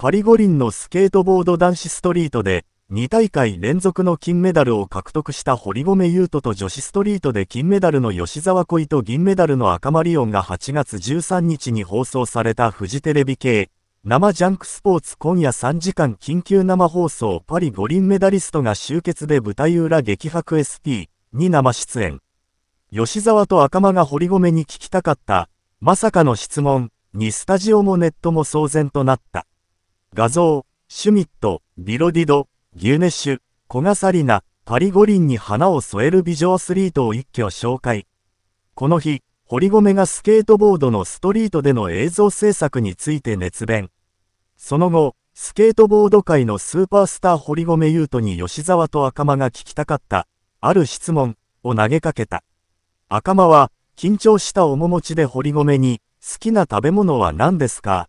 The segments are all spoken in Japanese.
パリ五輪のスケートボード男子ストリートで2大会連続の金メダルを獲得した堀米雄斗と女子ストリートで金メダルの吉沢恋と銀メダルの赤マリオンが8月13日に放送されたフジテレビ系生ジャンクスポーツ今夜3時間緊急生放送パリ五輪メダリストが集結で舞台裏激白 SP に生出演吉沢と赤間が堀米に聞きたかったまさかの質問にスタジオもネットも騒然となった画像、シュミット、ビロディド、ギューネッシュ、コガサリナ、パリ五輪に花を添える美女アスリートを一挙紹介。この日、堀米がスケートボードのストリートでの映像制作について熱弁。その後、スケートボード界のスーパースター堀米優斗に吉沢と赤間が聞きたかった、ある質問を投げかけた。赤間は、緊張した面持ちで堀米に、好きな食べ物は何ですか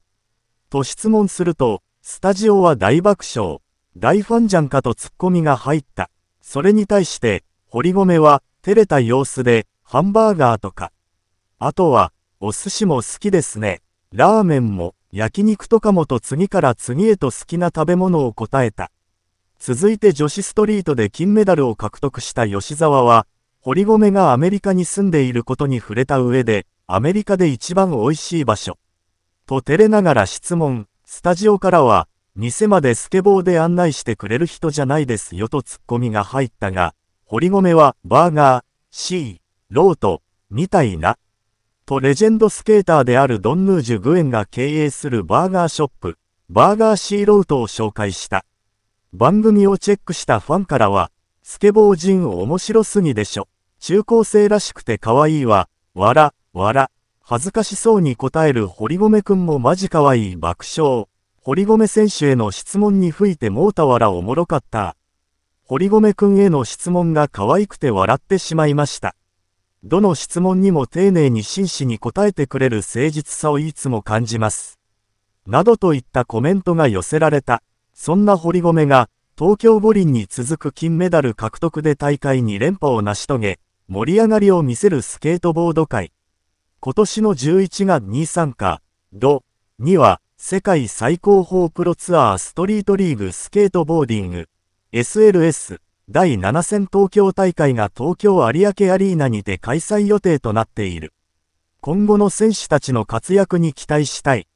と質問すると、スタジオは大爆笑、大ファンじゃんかとツッコミが入った。それに対して、堀米は、照れた様子で、ハンバーガーとか。あとは、お寿司も好きですね。ラーメンも、焼肉とかもと次から次へと好きな食べ物を答えた。続いて女子ストリートで金メダルを獲得した吉沢は、堀米がアメリカに住んでいることに触れた上で、アメリカで一番美味しい場所。と照れながら質問。スタジオからは、店までスケボーで案内してくれる人じゃないですよとツッコミが入ったが、堀米はバーガー、C、ロート、みたいな、とレジェンドスケーターであるドンヌージュ・グエンが経営するバーガーショップ、バーガーシーロートを紹介した。番組をチェックしたファンからは、スケボー人面白すぎでしょ。中高生らしくて可愛いわ、わら、わら。恥ずかしそうに答える堀米くんもマジかわいい爆笑。堀米選手への質問に吹いてもうたわらおもろかった。堀米くんへの質問が可愛くて笑ってしまいました。どの質問にも丁寧に真摯に答えてくれる誠実さをいつも感じます。などといったコメントが寄せられた。そんな堀米が、東京五輪に続く金メダル獲得で大会2連覇を成し遂げ、盛り上がりを見せるスケートボード界。今年の11月23日、ド、には、世界最高峰プロツアーストリートリーグスケートボーディング、SLS、第7戦東京大会が東京有明アリーナにて開催予定となっている。今後の選手たちの活躍に期待したい。